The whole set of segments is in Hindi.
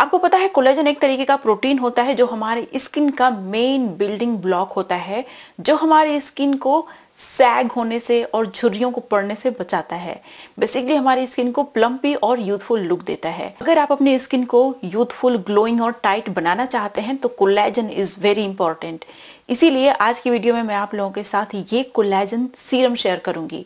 आपको पता है कोलेजन एक तरीके का प्रोटीन होता है जो हमारे स्किन का मेन बिल्डिंग ब्लॉक होता है जो हमारे स्किन को सैग होने से और झुर्रियों को पड़ने से बचाता है बेसिकली हमारी स्किन को प्लम्पी और यूथफुल लुक देता है अगर आप अपनी स्किन को यूथफुल ग्लोइंग और टाइट बनाना चाहते हैं तो कोलेजन इज वेरी इंपॉर्टेंट इसीलिए आज की वीडियो में मैं आप लोगों के साथ ये कोलेजन सीरम शेयर करूंगी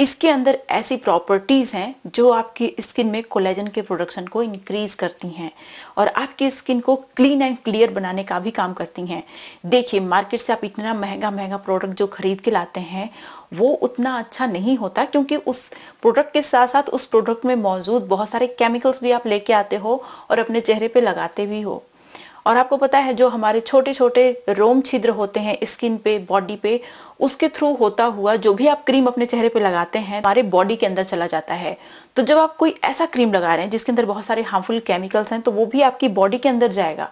इसके अंदर ऐसी प्रॉपर्टीज़ हैं जो आपकी स्किन में कोलेजन के प्रोडक्शन को इंक्रीज करती हैं और आपकी स्किन को क्लीन एंड क्लियर बनाने का भी काम करती हैं देखिए मार्केट से आप इतना महंगा महंगा प्रोडक्ट जो खरीद के लाते हैं वो उतना अच्छा नहीं होता क्योंकि उस प्रोडक्ट के साथ साथ उस प्रोडक्ट में मौजूद बहुत सारे केमिकल्स भी आप लेके आते हो और अपने चेहरे पर लगाते भी हो और आपको पता है जो हमारे छोटे छोटे रोम छिद्र होते हैं स्किन पे बॉडी पे उसके थ्रू होता हुआ जो भी आप क्रीम अपने चेहरे पे लगाते हैं हमारे बॉडी के अंदर चला जाता है तो जब आप कोई ऐसा क्रीम लगा रहे हैं जिसके अंदर बहुत सारे हार्मफुल केमिकल्स हैं तो वो भी आपकी बॉडी के अंदर जाएगा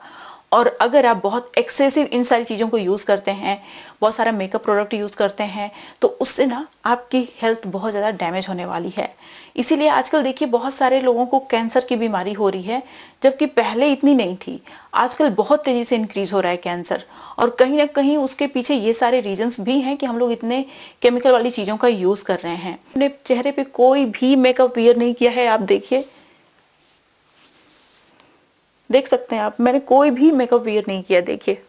और अगर आप बहुत एक्सेसिव इन सारी चीज़ों को यूज़ करते हैं बहुत सारा मेकअप प्रोडक्ट यूज़ करते हैं तो उससे ना आपकी हेल्थ बहुत ज़्यादा डैमेज होने वाली है इसीलिए आजकल देखिए बहुत सारे लोगों को कैंसर की बीमारी हो रही है जबकि पहले इतनी नहीं थी आजकल बहुत तेज़ी से इंक्रीज हो रहा है कैंसर और कहीं ना कहीं उसके पीछे ये सारे रीजंस भी हैं कि हम लोग इतने केमिकल वाली चीज़ों का यूज़ कर रहे हैं अपने चेहरे पे कोई भी मेकअप वेयर नहीं किया है आप देखिए देख सकते हैं आप मैंने कोई भी मेकअप वेयर नहीं किया देखिए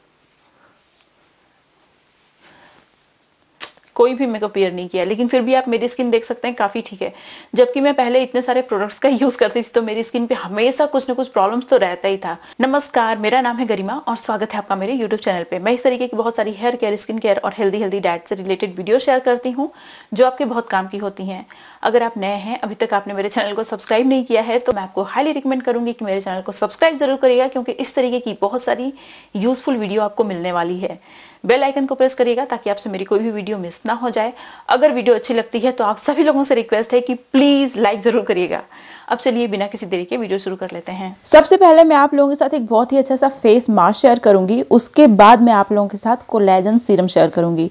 कोई भी मेकअप वेयर नहीं किया लेकिन फिर भी आप मेरी स्किन देख सकते हैं काफ़ी ठीक है जबकि मैं पहले इतने सारे प्रोडक्ट्स का यूज़ करती थी तो मेरी स्किन पे हमेशा कुछ ना कुछ प्रॉब्लम्स तो रहता ही था नमस्कार मेरा नाम है गरिमा और स्वागत है आपका मेरे यूट्यूब चैनल पर मैं इस तरीके की बहुत सारी हेयर केयर स्किन केयर और हेल्दी हेल्दी डाइट से रिलेटेड वीडियो शेयर करती हूँ जो आपके बहुत काम की होती है अगर आप नए हैं अभी तक आपने मेरे चैनल को सब्सक्राइब नहीं किया है तो मैं आपको हाईली रिकमेंड करूंगी कि मेरे चैनल को सब्सक्राइब जरूर करिएगा क्योंकि इस तरीके की बहुत सारी यूजफुल वीडियो आपको मिलने वाली है बेल आइकन को प्रेस करिएगा ताकि आपसे मेरी कोई भी वीडियो मिस ना हो जाए अगर वीडियो अच्छी लगती है तो आप सभी लोगों से रिक्वेस्ट है कि प्लीज लाइक जरूर करिएगा अब चलिए बिना किसी देरी के वीडियो शुरू कर लेते हैं सबसे पहले मैं आप लोगों के साथ एक बहुत ही अच्छा सा फेस मास्क शेयर करूंगी उसके बाद मैं आप लोगों के साथ कोलेजन सीरम शेयर करूंगी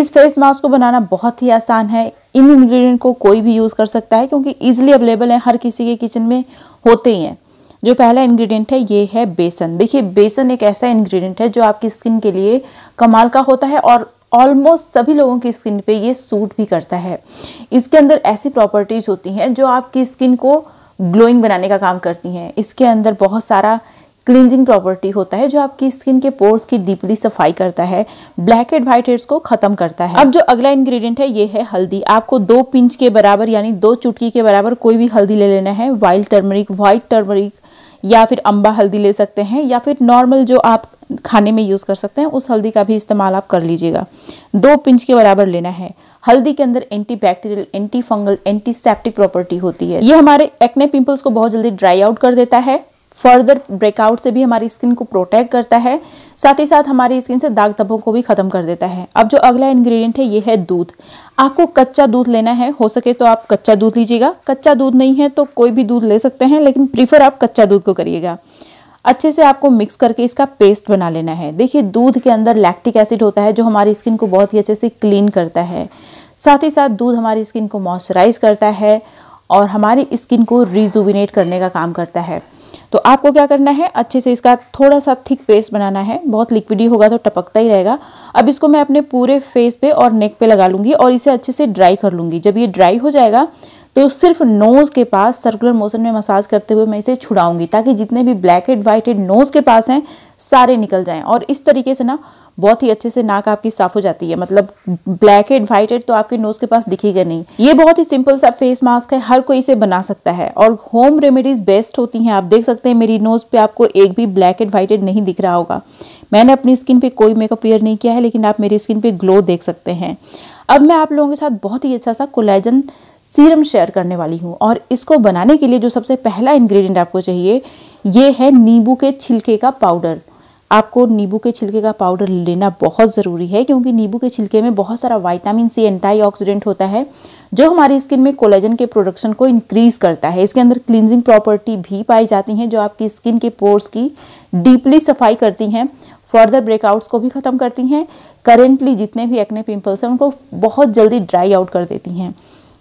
इस फेस मास्क को बनाना बहुत ही आसान है इन इंग्रेडिएंट को कोई भी यूज़ कर सकता है क्योंकि इजिली अवेलेबल है हर किसी के किचन में होते ही हैं जो पहला इंग्रेडिएंट है ये है बेसन देखिए बेसन एक ऐसा इंग्रेडिएंट है जो आपकी स्किन के लिए कमाल का होता है और ऑलमोस्ट सभी लोगों की स्किन पे ये सूट भी करता है इसके अंदर ऐसी प्रॉपर्टीज़ होती हैं जो आपकी स्किन को ग्लोइंग बनाने का काम करती हैं इसके अंदर बहुत सारा क्लिनजिंग प्रॉपर्टी होता है जो आपकी स्किन के पोर्स की डीपली सफाई करता है ब्लैक एंड व्हाइट हेड्स को खत्म करता है अब जो अगला इंग्रेडिएंट है ये है हल्दी आपको दो पिंच के बराबर यानी दो चुटकी के बराबर कोई भी हल्दी ले लेना है वाइल्ड टर्मरिक व्हाइट टर्मरिक या फिर अम्बा हल्दी ले सकते हैं या फिर नॉर्मल जो आप खाने में यूज़ कर सकते हैं उस हल्दी का भी इस्तेमाल आप कर लीजिएगा दो पिंच के बराबर लेना है हल्दी के अंदर antibacterial antifungal antiseptic property होती है ये हमारे एक्ने पिंपल्स को बहुत जल्दी ड्राई आउट कर देता है फर्दर ब्रेकआउट से भी हमारी स्किन को प्रोटेक्ट करता है साथ ही साथ हमारी स्किन से दाग धब्बों को भी खत्म कर देता है अब जो अगला इंग्रेडिएंट है ये है दूध आपको कच्चा दूध लेना है हो सके तो आप कच्चा दूध लीजिएगा कच्चा दूध नहीं है तो कोई भी दूध ले सकते हैं लेकिन प्रीफर आप कच्चा दूध को करिएगा अच्छे से आपको मिक्स करके इसका पेस्ट बना लेना है देखिए दूध के अंदर लैक्टिक एसिड होता है जो हमारी स्किन को बहुत ही अच्छे से क्लीन करता है साथ ही साथ दूध हमारी स्किन को मॉइस्चराइज करता है और हमारी स्किन को रिजुविनेट करने का काम करता है तो आपको क्या करना है अच्छे से इसका थोड़ा सा थिक पेस्ट बनाना है बहुत लिक्विडी होगा तो टपकता ही रहेगा अब इसको मैं अपने पूरे फेस पे और नेक पे लगा लूँगी और इसे अच्छे से ड्राई कर लूँगी जब ये ड्राई हो जाएगा तो सिर्फ नोज़ के पास सर्कुलर मोशन में मसाज करते हुए मैं इसे छुड़ाऊंगी ताकि जितने भी blackhead whitehead nose के पास हैं सारे निकल जाएं और इस तरीके से ना बहुत ही अच्छे से नाक आपकी साफ हो जाती है मतलब ब्लैक हेड वाइट हेड तो आपके नोज़ के पास दिखेगा नहीं ये बहुत ही सिंपल सा फेस मास्क है हर कोई इसे बना सकता है और होम रेमेडीज़ बेस्ट होती हैं आप देख सकते हैं मेरी नोज़ पर आपको एक भी ब्लैक हेड व्हाइट हेड नहीं दिख रहा होगा मैंने अपनी स्किन पर कोई मेकअप वेयर नहीं किया है लेकिन आप मेरी स्किन पर ग्लो देख सकते हैं अब मैं आप लोगों के साथ बहुत ही अच्छा सा कोलेजन सीरम शेयर करने वाली हूँ और इसको बनाने के लिए जो सबसे पहला इंग्रेडिएंट आपको चाहिए ये है नींबू के छिलके का पाउडर आपको नींबू के छिलके का पाउडर लेना बहुत ज़रूरी है क्योंकि नींबू के छिलके में बहुत सारा विटामिन सी एंटीऑक्सीडेंट होता है जो हमारी स्किन में कोलेजन के प्रोडक्शन को इंक्रीज़ करता है इसके अंदर क्लिनजिंग प्रॉपर्टी भी पाई जाती हैं जो आपकी स्किन के पोर्स की डीपली सफाई करती हैं फर्दर ब्रेकआउट्स को भी ख़त्म करती हैं करेंटली जितने भी एक्ने पिम्पल्स हैं उनको बहुत जल्दी ड्राई आउट कर देती हैं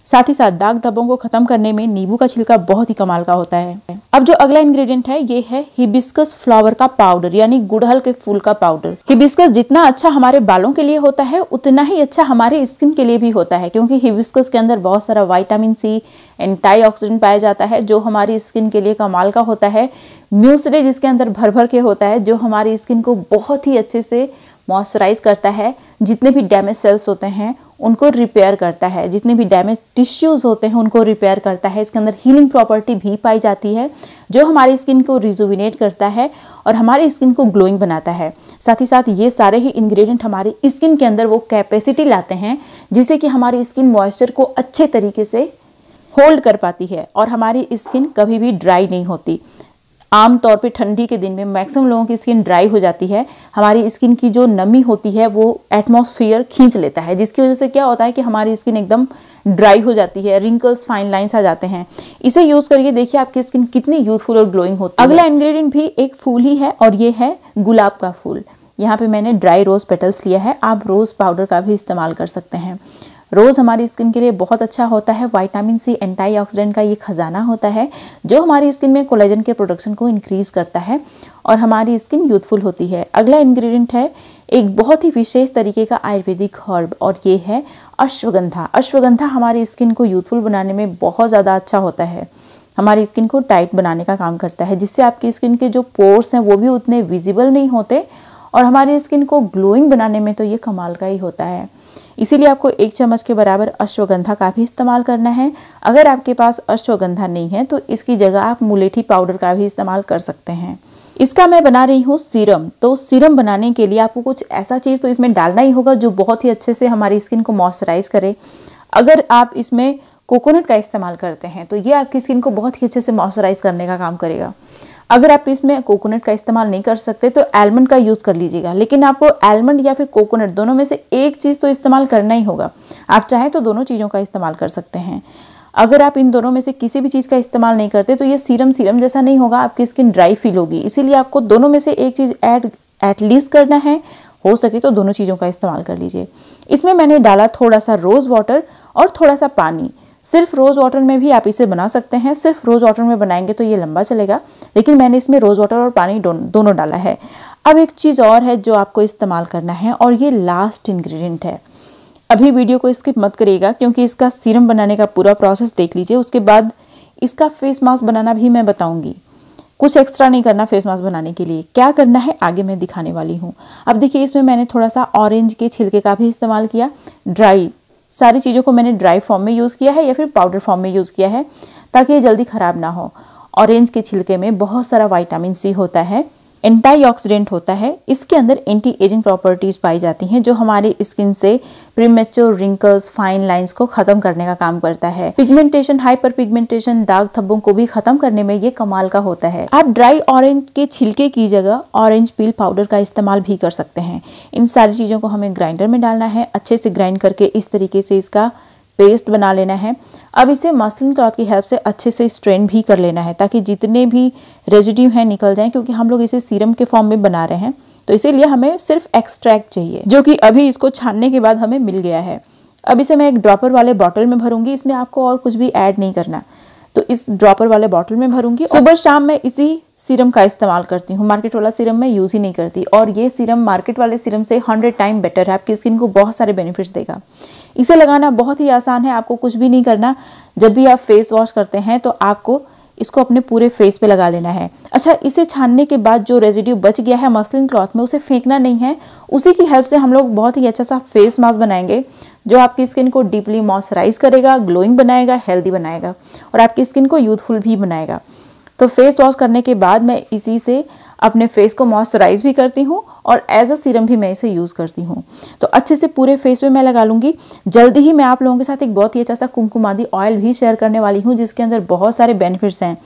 साथ ही साथ दाग धब्बों को खत्म करने में नींबू का छिलका बहुत ही कमाल का होता है अब जो अगला इंग्रेडिएंट है ये है हिबिस्कस फ्लावर का पाउडर यानी गुड़हल के फूल का पाउडर हिबिस्कस जितना अच्छा हमारे बालों के लिए होता है उतना ही अच्छा हमारे स्किन के लिए भी होता है क्योंकि हिबिस्कस के अंदर बहुत सारा वाइटामिन सी एंटीऑक्सीडेंट पाया जाता है जो हमारी स्किन के लिए कमाल का होता है म्यूसरे जिसके अंदर भर भर के होता है जो हमारी स्किन को बहुत ही अच्छे से मॉइस्चराइज करता है जितने भी डैमेज सेल्स होते हैं उनको रिपेयर करता है जितने भी डैमेज टिश्यूज़ होते हैं उनको रिपेयर करता है इसके अंदर हीलिंग प्रॉपर्टी भी पाई जाती है जो हमारी स्किन को रिजुविनेट करता है और हमारी स्किन को ग्लोइंग बनाता है साथ ही साथ ये सारे ही इंग्रेडिएंट हमारी स्किन के अंदर वो कैपेसिटी लाते हैं जिससे कि हमारी स्किन मॉइस्चर को अच्छे तरीके से होल्ड कर पाती है और हमारी स्किन कभी भी ड्राई नहीं होती आमतौर पे ठंडी के दिन में मैक्सिमम लोगों की स्किन ड्राई हो जाती है हमारी स्किन की जो नमी होती है वो एटमॉस्फेयर खींच लेता है जिसकी वजह से क्या होता है कि हमारी स्किन एकदम ड्राई हो जाती है रिंकल्स फाइन लाइंस आ जाते हैं इसे यूज़ करिए देखिए आपकी स्किन कितनी यूथफुल और ग्लोइंग होती है अगला इन्ग्रीडियंट भी एक फूल ही है और ये है गुलाब का फूल यहाँ पर मैंने ड्राई रोज़ पेटल्स लिया है आप रोज़ पाउडर का भी इस्तेमाल कर सकते हैं रोज़ हमारी स्किन के लिए बहुत अच्छा होता है वाइटामिन सी एंटीऑक्सीडेंट का ये खजाना होता है जो हमारी स्किन में कोलेजन के प्रोडक्शन को इंक्रीज़ करता है और हमारी स्किन यूथफुल होती है अगला इंग्रेडिएंट है एक बहुत ही विशेष तरीके का आयुर्वेदिक हर्ब और ये है अश्वगंधा अश्वगंधा हमारी स्किन को यूथफुल बनाने में बहुत ज़्यादा अच्छा होता है हमारी स्किन को टाइट बनाने का काम करता है जिससे आपकी स्किन के जो पोर्स हैं वो भी उतने विजिबल नहीं होते और हमारी स्किन को ग्लोइंग बनाने में तो ये कमाल का ही होता है इसीलिए आपको एक चम्मच के बराबर अश्वगंधा का भी इस्तेमाल करना है अगर आपके पास अश्वगंधा नहीं है तो इसकी जगह आप मुलेठी पाउडर का भी इस्तेमाल कर सकते हैं इसका मैं बना रही हूँ सीरम तो सीरम बनाने के लिए आपको कुछ ऐसा चीज़ तो इसमें डालना ही होगा जो बहुत ही अच्छे से हमारी स्किन को मॉइस्चराइज करे अगर आप इसमें कोकोनट का इस्तेमाल करते हैं तो ये आपकी स्किन को बहुत ही अच्छे से मॉइस्चराइज करने का काम करेगा अगर आप इसमें कोकोनट का इस्तेमाल नहीं कर सकते तो एलमंड का यूज़ कर लीजिएगा लेकिन आपको एलमंड या फिर कोकोनट दोनों में से एक चीज़ तो इस्तेमाल करना ही होगा आप चाहें तो दोनों चीज़ों का इस्तेमाल कर सकते हैं अगर आप इन दोनों में से किसी भी चीज़ का इस्तेमाल नहीं करते तो ये सीरम सीरम जैसा नहीं होगा आपकी स्किन ड्राई फील होगी इसीलिए आपको दोनों में से एक चीज़ ऐड एटलीस्ट करना है हो सके तो दोनों चीज़ों का इस्तेमाल कर लीजिए इसमें मैंने डाला थोड़ा सा रोज़ वाटर और थोड़ा सा पानी सिर्फ रोज़ वाटर में भी आप इसे बना सकते हैं सिर्फ रोज़ वाटर में बनाएंगे तो ये लंबा चलेगा लेकिन मैंने इसमें रोज़ वाटर और पानी दोनों डाला है अब एक चीज़ और है जो आपको इस्तेमाल करना है और ये लास्ट इन्ग्रीडियंट है अभी वीडियो को स्किप मत करिएगा क्योंकि इसका सीरम बनाने का पूरा प्रोसेस देख लीजिए उसके बाद इसका फेस मास्क बनाना भी मैं बताऊंगी कुछ एक्स्ट्रा नहीं करना फेस मास्क बनाने के लिए क्या करना है आगे मैं दिखाने वाली हूँ अब देखिए इसमें मैंने थोड़ा सा ऑरेंज के छिलके का भी इस्तेमाल किया ड्राई सारी चीज़ों को मैंने ड्राई फॉर्म में यूज़ किया है या फिर पाउडर फॉर्म में यूज़ किया है ताकि ये जल्दी ख़राब ना हो ऑरेंज के छिलके में बहुत सारा वाइटामिन सी होता है एंटीऑक्सीडेंट होता है इसके अंदर एंटी एजिंग प्रॉपर्टीज़ पाई जाती हैं जो हमारे स्किन से प्रीमेच्योर रिंकल्स फाइन लाइंस को खत्म करने का काम करता है पिगमेंटेशन हाइपर पिगमेंटेशन दाग थब्बों को भी खत्म करने में ये कमाल का होता है आप ड्राई ऑरेंज के छिलके की जगह ऑरेंज पील पाउडर का इस्तेमाल भी कर सकते हैं इन सारी चीज़ों को हमें ग्राइंडर में डालना है अच्छे से ग्राइंड करके इस तरीके से इसका पेस्ट बना लेना है अब इसे मसलिन क्लॉथ की हेल्प से अच्छे से स्ट्रेन भी कर लेना है ताकि जितने भी रेजिड्यू हैं निकल जाएं क्योंकि हम लोग इसे सीरम के फॉर्म में बना रहे हैं तो इसीलिए हमें सिर्फ एक्सट्रैक्ट चाहिए जो कि अभी इसको छानने के बाद हमें मिल गया है अब इसे मैं एक ड्रॉपर वाले बॉटल में भरूंगी इसमें आपको और कुछ भी ऐड नहीं करना तो इस ड्रॉपर वाले बॉटल में भरूंगी सुबह शाम मैं इसी सीरम का इस्तेमाल करती हूँ मार्केट वाला सीरम मैं यूज़ ही नहीं करती और ये सीरम मार्केट वाले सीरम से हंड्रेड टाइम बेटर है आपकी स्किन को बहुत सारे बेनिफिट्स देगा इसे लगाना बहुत ही आसान है आपको कुछ भी नहीं करना जब भी आप फेस वॉश करते हैं तो आपको इसको अपने पूरे फेस पे लगा लेना है अच्छा इसे छानने के बाद जो रेजिड्यू बच गया है मसलिन क्लॉथ में उसे फेंकना नहीं है उसी की हेल्प से हम लोग बहुत ही अच्छा सा फेस मास्क बनाएंगे जो आपकी स्किन को डीपली मॉइस्चराइज करेगा ग्लोइंग बनाएगा हेल्दी बनाएगा और आपकी स्किन को यूथफुल भी बनाएगा तो फेस वॉश करने के बाद मैं इसी से अपने फेस को मॉइस्चराइज भी करती हूँ और एज अ सीरम भी मैं इसे यूज़ करती हूँ तो अच्छे से पूरे फेस में मैं लगा लूँगी जल्दी ही मैं आप लोगों के साथ एक बहुत ही अच्छा सा कुमकुमादी ऑयल भी शेयर करने वाली हूँ जिसके अंदर बहुत सारे बेनिफिट्स हैं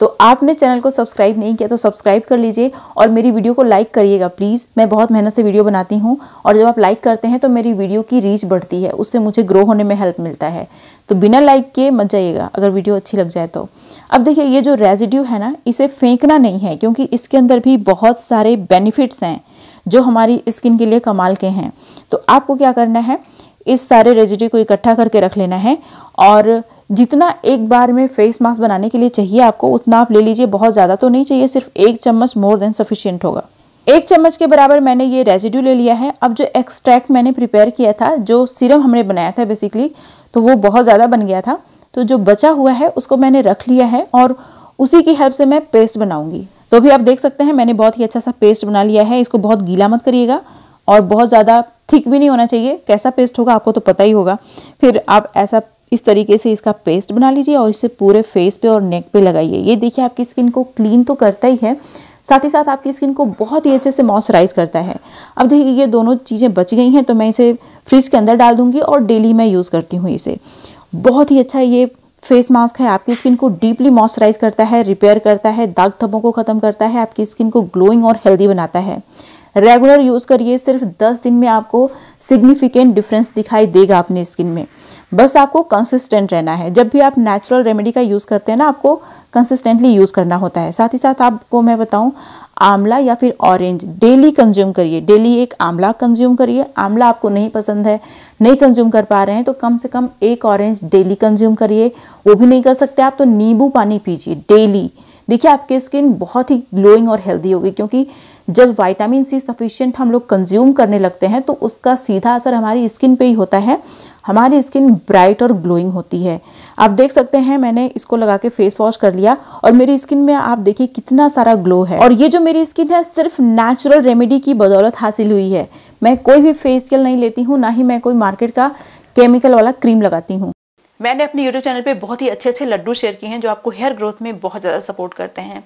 तो आपने चैनल को सब्सक्राइब नहीं किया तो सब्सक्राइब कर लीजिए और मेरी वीडियो को लाइक करिएगा प्लीज़ मैं बहुत मेहनत से वीडियो बनाती हूँ और जब आप लाइक करते हैं तो मेरी वीडियो की रीच बढ़ती है उससे मुझे ग्रो होने में हेल्प मिलता है तो बिना लाइक किए मत जाइएगा अगर वीडियो अच्छी लग जाए तो अब देखिए ये जो रेजिड्यू है ना इसे फेंकना नहीं है क्योंकि इसके अंदर भी बहुत सारे बेनिफिट्स हैं जो हमारी स्किन के लिए कमाल के हैं तो आपको क्या करना है इस सारे रेजिड्यू को इकट्ठा करके रख लेना है और जितना एक बार में फेस मास्क बनाने के लिए चाहिए आपको उतना आप ले लीजिए बहुत ज़्यादा तो नहीं चाहिए सिर्फ एक चम्मच मोर देन सफिशियंट होगा एक चम्मच के बराबर मैंने ये रेजिड्यू ले लिया है अब जो एक्सट्रैक्ट मैंने प्रिपेयर किया था जो सीरम हमने बनाया था बेसिकली तो वो बहुत ज़्यादा बन गया था तो जो बचा हुआ है उसको मैंने रख लिया है और उसी की हेल्प से मैं पेस्ट बनाऊंगी तो भी आप देख सकते हैं मैंने बहुत ही अच्छा सा पेस्ट बना लिया है इसको बहुत गीला मत करिएगा और बहुत ज़्यादा थिक भी नहीं होना चाहिए कैसा पेस्ट होगा आपको तो पता ही होगा फिर आप ऐसा इस तरीके से इसका पेस्ट बना लीजिए और इसे पूरे फेस पे और नेक पे लगाइए ये देखिए आपकी स्किन को क्लीन तो करता ही है साथ ही साथ आपकी स्किन को बहुत ही अच्छे से मॉइस्चराइज करता है अब देखिए ये दोनों चीज़ें बच गई हैं तो मैं इसे फ्रिज के अंदर डाल दूँगी और डेली मैं यूज़ करती हूँ इसे बहुत ही अच्छा ये फेस मास्क है आपकी स्किन को डीपली मॉइस्चराइज करता है रिपेयर करता है दाग धब्बों को ख़त्म करता है आपकी स्किन को ग्लोइंग और हेल्दी बनाता है रेगुलर यूज़ करिए सिर्फ दस दिन में आपको सिग्निफिकेंट डिफरेंस दिखाई देगा अपने स्किन में बस आपको कंसिस्टेंट रहना है जब भी आप नेचुरल रेमेडी का यूज़ करते हैं ना आपको कंसिस्टेंटली यूज़ करना होता है साथ ही साथ आपको मैं बताऊं आंवला या फिर ऑरेंज डेली कंज्यूम करिए डेली एक आंवला कंज्यूम करिए आंवला आपको नहीं पसंद है नहीं कंज्यूम कर पा रहे हैं तो कम से कम एक ऑरेंज डेली कंज्यूम करिए वो भी नहीं कर सकते आप तो नींबू पानी पीजिए डेली देखिए आपकी स्किन बहुत ही ग्लोइंग और हेल्दी होगी क्योंकि जब वाइटामिन सी सफिशियंट हम लोग कंज्यूम करने लगते हैं तो उसका सीधा असर हमारी स्किन पे ही होता है हमारी स्किन ब्राइट और ग्लोइंग होती है आप देख सकते हैं मैंने इसको लगा के फेस वॉश कर लिया और मेरी स्किन में आप देखिए कितना सारा ग्लो है और ये जो मेरी स्किन है सिर्फ नेचुरल रेमेडी की बदौलत हासिल हुई है मैं कोई भी फेसियल नहीं लेती हूँ ना ही मैं कोई मार्केट का केमिकल वाला क्रीम लगाती हूँ मैंने अपने यूट्यूब चैनल पे बहुत ही अच्छे अच्छे लड्डू शेयर किए हैं जो आपको हेयर ग्रोथ में बहुत ज़्यादा सपोर्ट करते हैं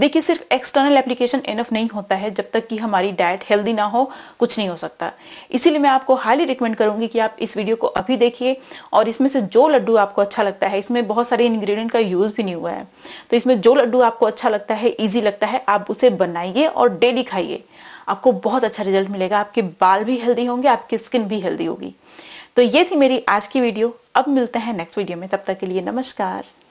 देखिए सिर्फ एक्सटर्नल एप्लीकेशन इनफ नहीं होता है जब तक कि हमारी डाइट हेल्दी ना हो कुछ नहीं हो सकता इसीलिए मैं आपको हाईली रिकमेंड करूंगी कि आप इस वीडियो को अभी देखिए और इसमें से जो लड्डू आपको अच्छा लगता है इसमें बहुत सारे इन्ग्रीडियंट का यूज़ भी नहीं हुआ है तो इसमें जो लड्डू आपको अच्छा लगता है ईजी लगता है आप उसे बनाइए और डेली खाइए आपको बहुत अच्छा रिजल्ट मिलेगा आपके बाल भी हेल्दी होंगे आपकी स्किन भी हेल्दी होगी तो ये थी मेरी आज की वीडियो अब मिलते हैं नेक्स्ट वीडियो में तब तक के लिए नमस्कार